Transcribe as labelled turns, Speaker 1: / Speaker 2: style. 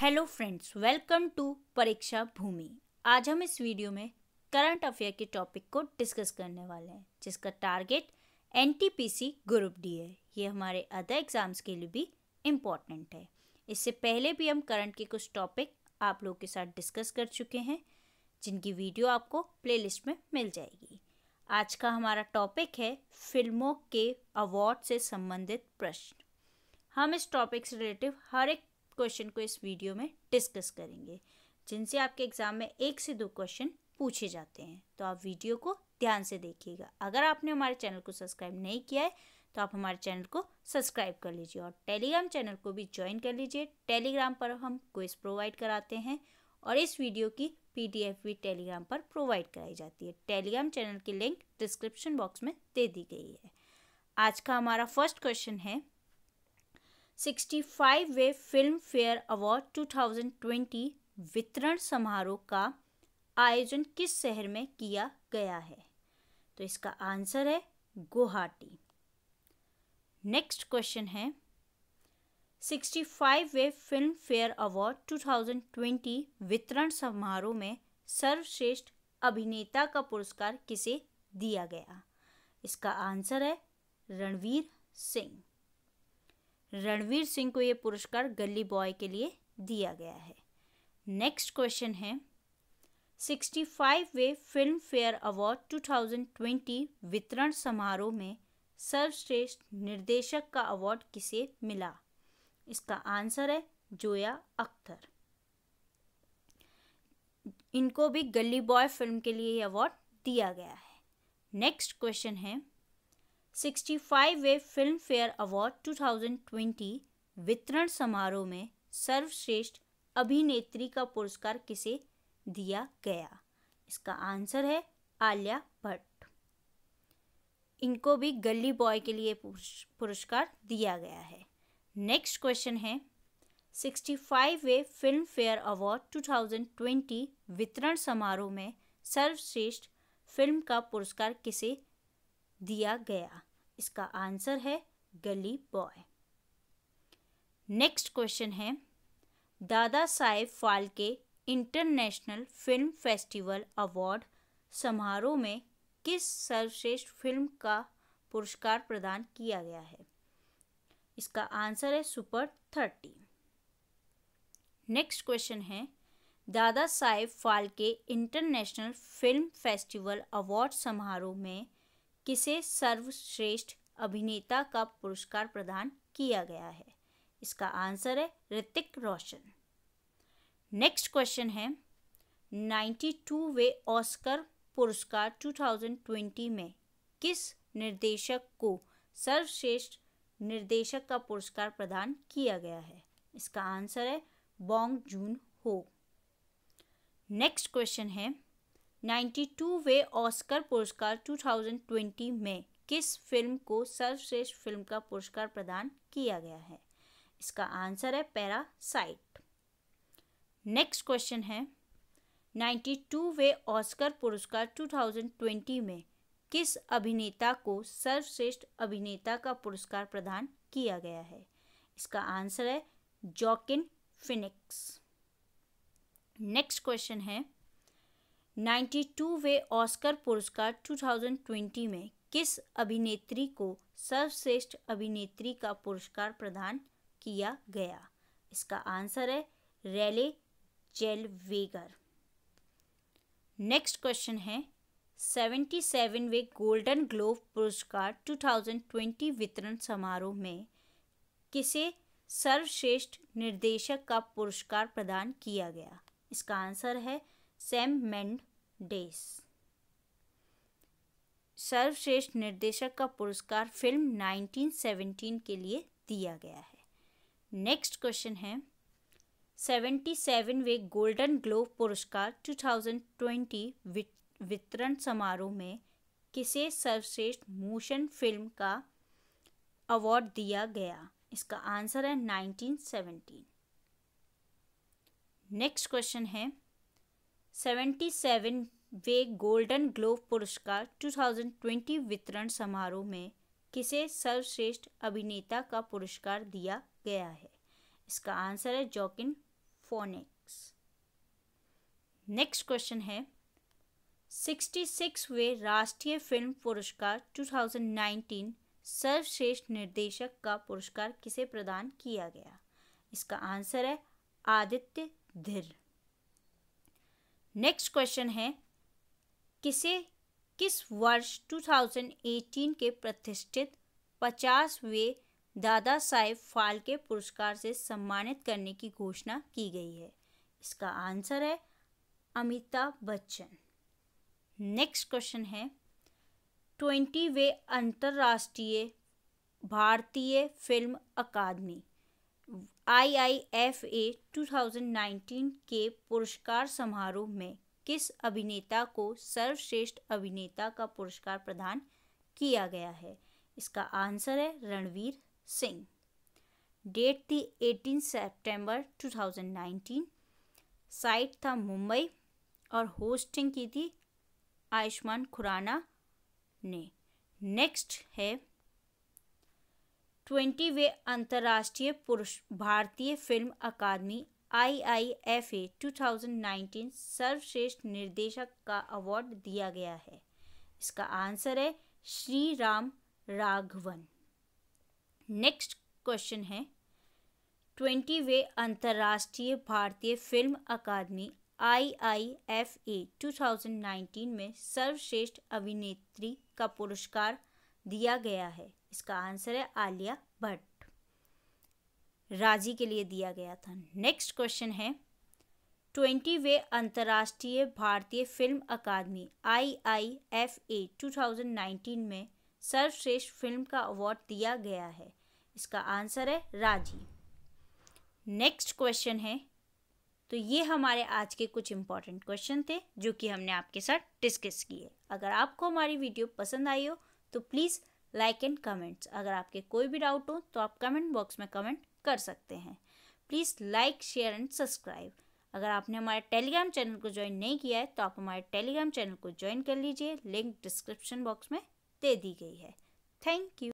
Speaker 1: hello friends welcome to परीक्षा भूमि आज हम इस वीडियो में करंट अफेयर के टॉपिक को डिस्कस करने वाले हैं जिसका टारगेट एनटीपीसी ग्रुप डी है ये हमारे अदर एग्ज़ाम्स के लिए भी इम्पोर्टेंट है इससे पहले भी हम करंट के कुछ टॉपिक आप लोगों के साथ डिस्कस कर चुके हैं जिनकी वीडियो आपको प्लेलिस्ट में मिल जाएगी आज का हमारा टॉपिक है फिल्मों के अवार्ड से संबंधित प्रश्न हम इस टॉपिक से रिलेटिव हर एक क्वेश्चन को इस वीडियो में डिस्कस करेंगे जिनसे आपके एग्ज़ाम में एक से दो क्वेश्चन पूछे जाते हैं तो आप वीडियो को ध्यान से देखिएगा अगर आपने हमारे चैनल को सब्सक्राइब नहीं किया है तो आप हमारे चैनल को सब्सक्राइब कर लीजिए और टेलीग्राम चैनल को भी ज्वाइन कर लीजिए टेलीग्राम पर हम क्विज प्रोवाइड कराते हैं और इस वीडियो की पीडीएफ भी टेलीग्राम पर प्रोवाइड कराई जाती है टेलीग्राम चैनल की लिंक डिस्क्रिप्शन बॉक्स में दे दी गई है आज का हमारा फर्स्ट क्वेश्चन है 65वें फिल्म फेयर अवार्ड 2020 वितरण समारोह का आयोजन किस शहर में किया गया है तो इसका आंसर है गुवाहाटी नेक्स्ट क्वेश्चन है 65वें फिल्म फेयर अवार्ड 2020 वितरण समारोह में सर्वश्रेष्ठ अभिनेता का पुरस्कार किसे दिया गया इसका आंसर है रणवीर सिंह रणवीर सिंह को ये पुरस्कार गली बॉय के लिए दिया गया है नेक्स्ट क्वेश्चन है सिक्सटी फाइव वे Filmfare award two thousand twenty वितरण समारोह में सर्वश्रेष्ठ निर्देशक का अवार्ड किसे मिला इसका आंसर है जोया अख्तर इनको भी गली बॉय फिल्म के लिए ये अवार्ड दिया गया है नेक्स्ट क्वेश्चन है 65वें फिल्म फेयर अवार्ड 2020 वितरण समारोह में सर्वश्रेष्ठ अभिनेत्री का पुरस्कार किसे दिया गया इसका आंसर है आलिया भट्ट इनको भी गली बॉय के लिए पुरस्कार दिया गया है नेक्स्ट क्वेश्चन है 65वें फिल्म फेयर अवार्ड 2020 वितरण समारोह में सर्वश्रेष्ठ फिल्म का पुरस्कार किसे दिया गया इसका आंसर है गली बॉय नेक्स्ट क्वेश्चन है Dada Saheb Phalke international film festival award समारोह में किस सर्वश्रेष्ठ फिल्म का पुरस्कार प्रदान किया गया है इसका आंसर है सुपर थर्टी नेक्स्ट क्वेश्चन है Dada Saheb Phalke international film festival award समारोह में किसे सर्वश्रेष्ठ अभिनेता का पुरस्कार प्रदान किया गया है इसका आंसर है ऋतिक रोशन नेक्स्ट क्वेश्चन है वे ऑस्कर पुरस्कार 2020 में किस निर्देशक को सर्वश्रेष्ठ निर्देशक का पुरस्कार प्रदान किया गया है इसका आंसर है बोंग जून हो नेक्स्ट क्वेश्चन है वे ऑस्कर पुरस्कार 2020 में किस फिल्म को सर्वश्रेष्ठ फिल्म का पुरस्कार प्रदान किया गया है इसका आंसर है पैरासाइट नेक्स्ट क्वेश्चन है वे ऑस्कर पुरस्कार 2020 में किस अभिनेता को सर्वश्रेष्ठ अभिनेता का पुरस्कार प्रदान किया गया है इसका आंसर है जॉकिन फिनिक्स नेक्स्ट क्वेश्चन है नाइन्टी वे ऑस्कर पुरस्कार 2020 में किस अभिनेत्री को सर्वश्रेष्ठ अभिनेत्री का पुरस्कार प्रदान किया गया इसका आंसर है रेले जेलवेगर नेक्स्ट क्वेश्चन है सेवेंटी सेवनवे गोल्डन ग्लोब पुरस्कार 2020 वितरण समारोह में किसे सर्वश्रेष्ठ निर्देशक का पुरस्कार प्रदान किया गया इसका आंसर है सैम डेस सर्वश्रेष्ठ निर्देशक का पुरस्कार फिल्म 1917 के लिए दिया गया है नेक्स्ट क्वेश्चन है सेवेंटी सेवनवे गोल्डन ग्लोब पुरस्कार 2020 वितरण समारोह में किसे सर्वश्रेष्ठ मोशन फिल्म का अवार्ड दिया गया इसका आंसर है 1917 नेक्स्ट क्वेश्चन है सेवेंटी सेवन वे गोल्डन ग्लोब पुरस्कार टू थाउजेंड ट्वेंटी वितरण समारोह में किसे सर्वश्रेष्ठ अभिनेता का पुरस्कार दिया गया है इसका आंसर है जॉकिन फोनेक्स नेक्स्ट क्वेश्चन है सिक्सटी सिक्स वे राष्ट्रीय फिल्म पुरस्कार टू थाउजेंड नाइनटीन सर्वश्रेष्ठ निर्देशक का पुरस्कार किसे प्रदान किया गया इसका आंसर है आदित्य धीर नेक्स्ट क्वेश्चन है किसे किस वर्ष 2018 के प्रतिष्ठित पचासवें दादा साहेब फाल्के पुरस्कार से सम्मानित करने की घोषणा की गई है इसका आंसर है अमिताभ बच्चन नेक्स्ट क्वेश्चन है ट्वेंटी वे अंतर्राष्ट्रीय भारतीय फिल्म अकादमी I I F thousand nineteen के पुरस्कार समारोह में किस अभिनेता को सर्वश्रेष्ठ अभिनेता का पुरस्कार प्रदान किया गया है इसका आंसर है रणवीर सिंह डेट थी 18 सितंबर 2019 साइट था मुंबई और होस्टिंग की थी आयुष्मान खुराना ने नेक्स्ट है ट्वेंटी वे अंतर्राष्ट्रीय पुरुष भारतीय फिल्म अकादमी I I F A two सर्वश्रेष्ठ निर्देशक का अवार्ड दिया गया है इसका आंसर है Sriram Raghavan next question है ट्वेंटी वे अंतर्राष्ट्रीय भारतीय फिल्म अकादमी I I F A two में सर्वश्रेष्ठ अभिनेत्री का पुरस्कार दिया गया है इसका आंसर है आलिया भट्ट राजी के लिए दिया गया था नेक्स्ट क्वेश्चन है ट्वेंटी वे अंतर्राष्ट्रीय भारतीय फिल्म अकादमी I I F A two thousand nineteen में सर्वश्रेष्ठ फिल्म का अवार्ड दिया गया है इसका आंसर है राजी नेक्स्ट क्वेश्चन है तो ये हमारे आज के कुछ इम्पॉर्टेंट क्वेश्चन थे जो कि हमने आपके साथ डिस्कस किए अगर आपको हमारी वीडियो पसंद आई हो तो प्लीज़ लाइक एंड कमेंट्स अगर आपके कोई भी डाउट हो तो आप कमेंट बॉक्स में कमेंट कर सकते हैं please like share and subscribe अगर आपने हमारे टेलीग्राम चैनल को ज्वाइन नहीं किया है तो आप हमारे टेलीग्राम चैनल को ज्वाइन कर लीजिए लिंक डिस्क्रिप्शन बॉक्स में दे दी गई है थैंक यू